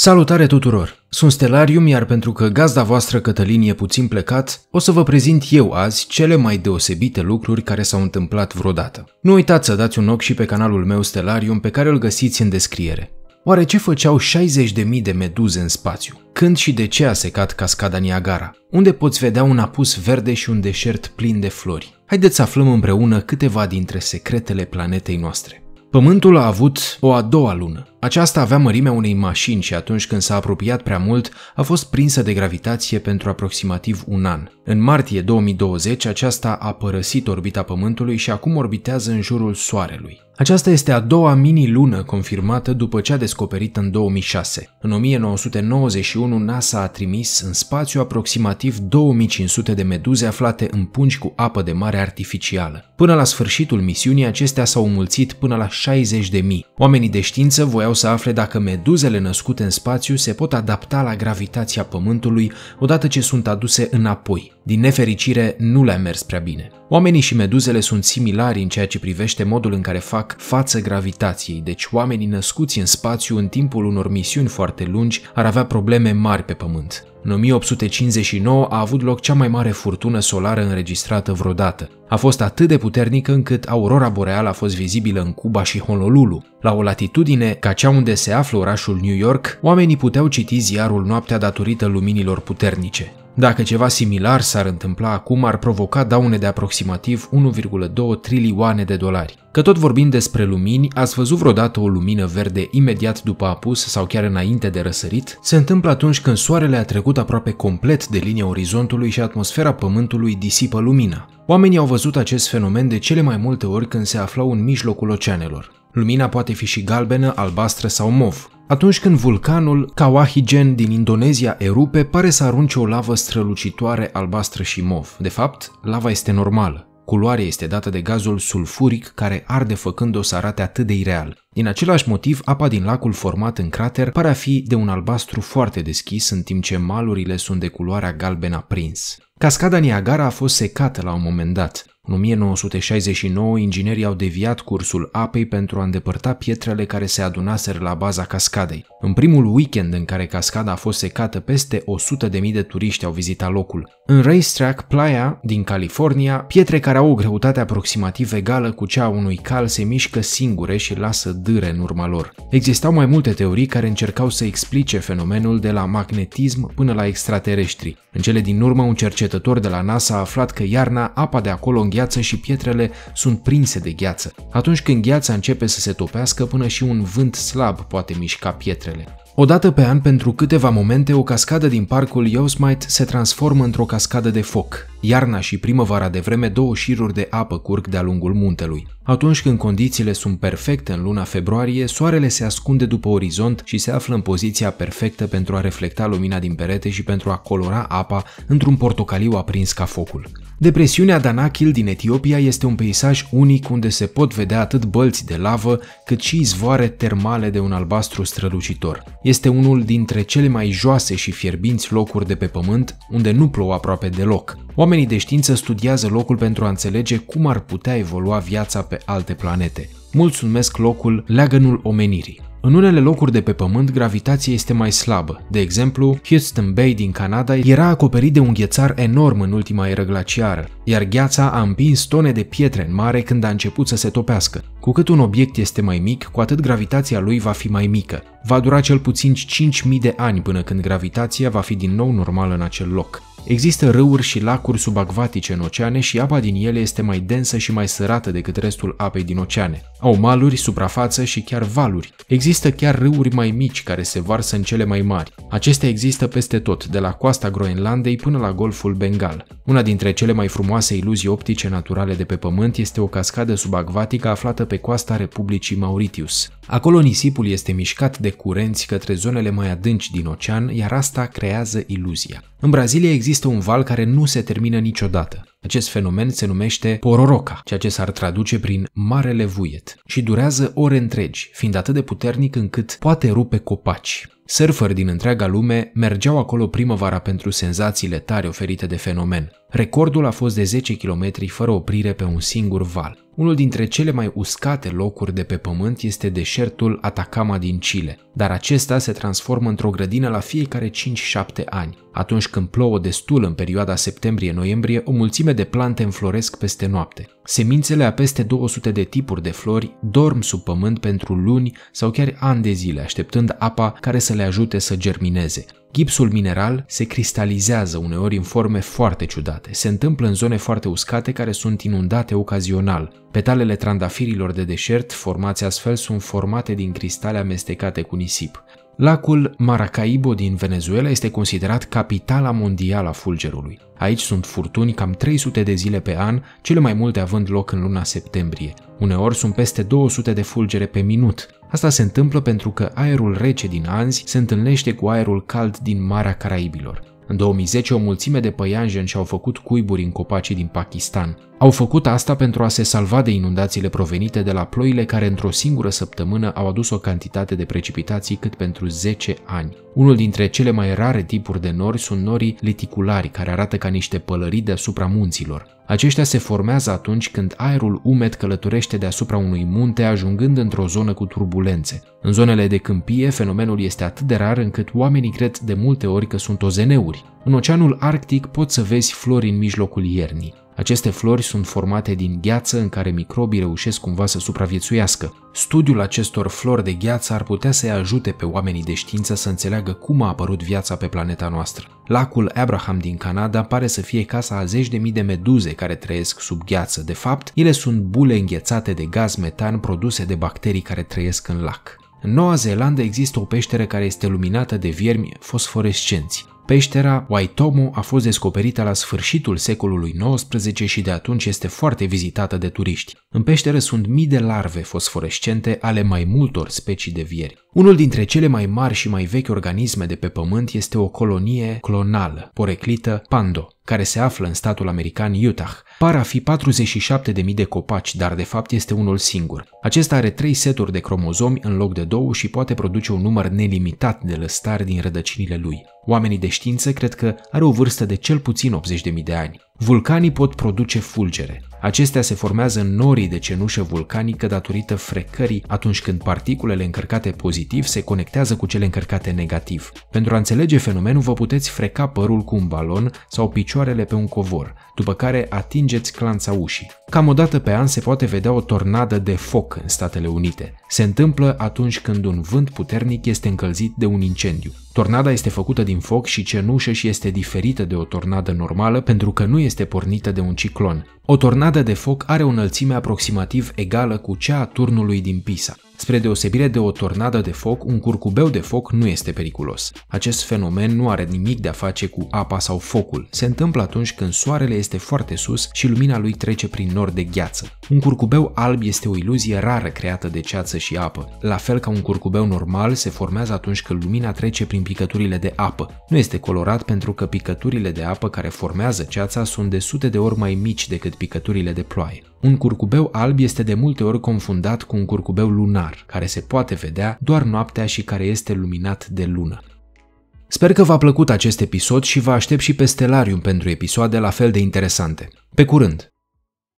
Salutare tuturor! Sunt Stellarium, iar pentru că gazda voastră Cătălin e puțin plecat, o să vă prezint eu azi cele mai deosebite lucruri care s-au întâmplat vreodată. Nu uitați să dați un ochi și pe canalul meu Stellarium pe care îl găsiți în descriere. Oare ce făceau 60.000 de meduze în spațiu? Când și de ce a secat cascada Niagara? Unde poți vedea un apus verde și un deșert plin de flori? Haideți să aflăm împreună câteva dintre secretele planetei noastre. Pământul a avut o a doua lună, aceasta avea mărimea unei mașini și atunci când s-a apropiat prea mult, a fost prinsă de gravitație pentru aproximativ un an. În martie 2020, aceasta a părăsit orbita Pământului și acum orbitează în jurul Soarelui. Aceasta este a doua mini-lună confirmată după cea descoperită în 2006. În 1991, NASA a trimis în spațiu aproximativ 2500 de meduze aflate în pungi cu apă de mare artificială. Până la sfârșitul misiunii, acestea s-au mulțit până la 60.000. Oamenii de știință voiau voiau să afle dacă meduzele născute în spațiu se pot adapta la gravitația Pământului odată ce sunt aduse înapoi, din nefericire, nu le-a mers prea bine. Oamenii și meduzele sunt similari în ceea ce privește modul în care fac față gravitației, deci oamenii născuți în spațiu în timpul unor misiuni foarte lungi ar avea probleme mari pe Pământ. În 1859 a avut loc cea mai mare furtună solară înregistrată vreodată. A fost atât de puternică încât aurora boreală a fost vizibilă în Cuba și Honolulu. La o latitudine ca cea unde se află orașul New York, oamenii puteau citi ziarul noaptea datorită luminilor puternice. Dacă ceva similar s-ar întâmpla acum, ar provoca daune de aproximativ 1,2 trilioane de dolari. Că tot vorbim despre lumini, ați văzut vreodată o lumină verde imediat după apus sau chiar înainte de răsărit? Se întâmplă atunci când soarele a trecut aproape complet de linia orizontului și atmosfera Pământului disipă lumina. Oamenii au văzut acest fenomen de cele mai multe ori când se aflau în mijlocul oceanelor. Lumina poate fi și galbenă, albastră sau mov. Atunci când vulcanul Kawahigen din Indonezia erupe, pare să arunce o lavă strălucitoare albastră și mov. De fapt, lava este normală. Culoarea este dată de gazul sulfuric care arde făcând-o să arate atât de ireal. Din același motiv, apa din lacul format în crater pare a fi de un albastru foarte deschis, în timp ce malurile sunt de culoarea galben aprins. Cascada Niagara a fost secată la un moment dat. În 1969, inginerii au deviat cursul apei pentru a îndepărta pietrele care se adunaseră la baza cascadei. În primul weekend în care cascada a fost secată, peste 100.000 de turiști au vizitat locul. În Racetrack Playa din California, pietre care au o greutate aproximativ egală cu cea a unui cal se mișcă singure și lasă dâre în urma lor. Existau mai multe teorii care încercau să explice fenomenul de la magnetism până la extraterestri. În cele din urmă, un cercetător de la NASA a aflat că iarna apa de acolo îngheață gheață și pietrele sunt prinse de gheață. Atunci când gheața începe să se topească, până și un vânt slab poate mișca pietrele. Odată pe an, pentru câteva momente, o cascadă din parcul Yosemite se transformă într-o cascadă de foc. Iarna și primăvara de vreme, două șiruri de apă curg de-a lungul muntelui. Atunci când condițiile sunt perfecte în luna februarie, soarele se ascunde după orizont și se află în poziția perfectă pentru a reflecta lumina din perete și pentru a colora apa într-un portocaliu aprins ca focul. Depresiunea Danakil din Etiopia este un peisaj unic unde se pot vedea atât bălți de lavă, cât și izvoare termale de un albastru strălucitor este unul dintre cele mai joase și fierbinți locuri de pe pământ, unde nu plouă aproape deloc. Oamenii de știință studiază locul pentru a înțelege cum ar putea evolua viața pe alte planete. Mulți numesc locul leagănul omenirii. În unele locuri de pe Pământ, gravitația este mai slabă. De exemplu, Houston Bay din Canada era acoperit de un ghețar enorm în ultima eră glaciară, iar gheața a împins tone de pietre în mare când a început să se topească. Cu cât un obiect este mai mic, cu atât gravitația lui va fi mai mică. Va dura cel puțin 5.000 de ani până când gravitația va fi din nou normală în acel loc. Există râuri și lacuri subacvatice în oceane și apa din ele este mai densă și mai sărată decât restul apei din oceane. Au maluri, suprafață și chiar valuri. Există chiar râuri mai mici care se varsă în cele mai mari. Acestea există peste tot, de la coasta Groenlandei până la golful Bengal. Una dintre cele mai frumoase iluzii optice naturale de pe pământ este o cascadă subacvatică aflată pe coasta Republicii Mauritius. Acolo nisipul este mișcat de curenți către zonele mai adânci din ocean, iar asta creează iluzia. În Brazilia există un val care nu se termină niciodată. Acest fenomen se numește pororoca, ceea ce s-ar traduce prin marele vuiet și durează ore întregi, fiind atât de puternic încât poate rupe copaci. Surferi din întreaga lume mergeau acolo primăvara pentru senzațiile tare oferite de fenomen. Recordul a fost de 10 km fără oprire pe un singur val. Unul dintre cele mai uscate locuri de pe pământ este deșertul Atacama din Chile, dar acesta se transformă într-o grădină la fiecare 5-7 ani. Atunci când plouă destul în perioada septembrie-noiembrie, o mulțime mulțime de plante înfloresc peste noapte. Semințele a peste 200 de tipuri de flori dorm sub pământ pentru luni sau chiar ani de zile, așteptând apa care să le ajute să germineze. Gipsul mineral se cristalizează uneori în forme foarte ciudate. Se întâmplă în zone foarte uscate care sunt inundate ocazional. Petalele trandafirilor de deșert formați astfel sunt formate din cristale amestecate cu nisip. Lacul Maracaibo din Venezuela este considerat capitala mondială a fulgerului. Aici sunt furtuni cam 300 de zile pe an, cele mai multe având loc în luna septembrie. Uneori sunt peste 200 de fulgere pe minut. Asta se întâmplă pentru că aerul rece din Anzi se întâlnește cu aerul cald din Marea Caraibilor. În 2010, o mulțime de păianjen și-au făcut cuiburi în copacii din Pakistan. Au făcut asta pentru a se salva de inundațiile provenite de la ploile care într-o singură săptămână au adus o cantitate de precipitații cât pentru 10 ani. Unul dintre cele mai rare tipuri de nori sunt norii leticulari, care arată ca niște pălării deasupra munților. Aceștia se formează atunci când aerul umed călătorește deasupra unui munte, ajungând într-o zonă cu turbulențe. În zonele de câmpie, fenomenul este atât de rar încât oamenii cred de multe ori că sunt ozeneuri. În Oceanul Arctic poți să vezi flori în mijlocul iernii. Aceste flori sunt formate din gheață în care microbii reușesc cumva să supraviețuiască. Studiul acestor flori de gheață ar putea să-i ajute pe oamenii de știință să înțeleagă cum a apărut viața pe planeta noastră. Lacul Abraham din Canada pare să fie casa a zeci de mii de meduze care trăiesc sub gheață. De fapt, ele sunt bule înghețate de gaz metan produse de bacterii care trăiesc în lac. În Noua Zeelandă există o peșteră care este luminată de viermi fosforescenți. Peștera Waitomo a fost descoperită la sfârșitul secolului XIX și de atunci este foarte vizitată de turiști. În peșteră sunt mii de larve fosforescente ale mai multor specii de vieri. Unul dintre cele mai mari și mai vechi organisme de pe pământ este o colonie clonală, poreclită Pando, care se află în statul american Utah. Par a fi 47.000 de copaci, dar de fapt este unul singur. Acesta are trei seturi de cromozomi în loc de două și poate produce un număr nelimitat de lăstari din rădăcinile lui. Oamenii de știință cred că are o vârstă de cel puțin 80.000 de ani. Vulcanii pot produce fulgere. Acestea se formează în norii de cenușă vulcanică datorită frecării atunci când particulele încărcate pozitiv se conectează cu cele încărcate negativ. Pentru a înțelege fenomenul, vă puteți freca părul cu un balon sau picioarele pe un covor, după care atingeți clanța ușii. Cam o dată pe an se poate vedea o tornadă de foc în Statele Unite. Se întâmplă atunci când un vânt puternic este încălzit de un incendiu. Tornada este făcută din foc și cenușă și este diferită de o tornadă normală pentru că nu este pornită de un ciclon. O tornadă de foc are o înălțime aproximativ egală cu cea a turnului din Pisa. Spre deosebire de o tornadă de foc, un curcubeu de foc nu este periculos. Acest fenomen nu are nimic de a face cu apa sau focul. Se întâmplă atunci când soarele este foarte sus și lumina lui trece prin nor de gheață. Un curcubeu alb este o iluzie rară creată de ceață și apă. La fel ca un curcubeu normal, se formează atunci când lumina trece prin picăturile de apă. Nu este colorat pentru că picăturile de apă care formează ceața sunt de sute de ori mai mici decât picăturile de ploaie. Un curcubeu alb este de multe ori confundat cu un curcubeu lunar, care se poate vedea doar noaptea și care este luminat de lună. Sper că v-a plăcut acest episod și vă aștept și pe Stellarium pentru episoade la fel de interesante. Pe curând!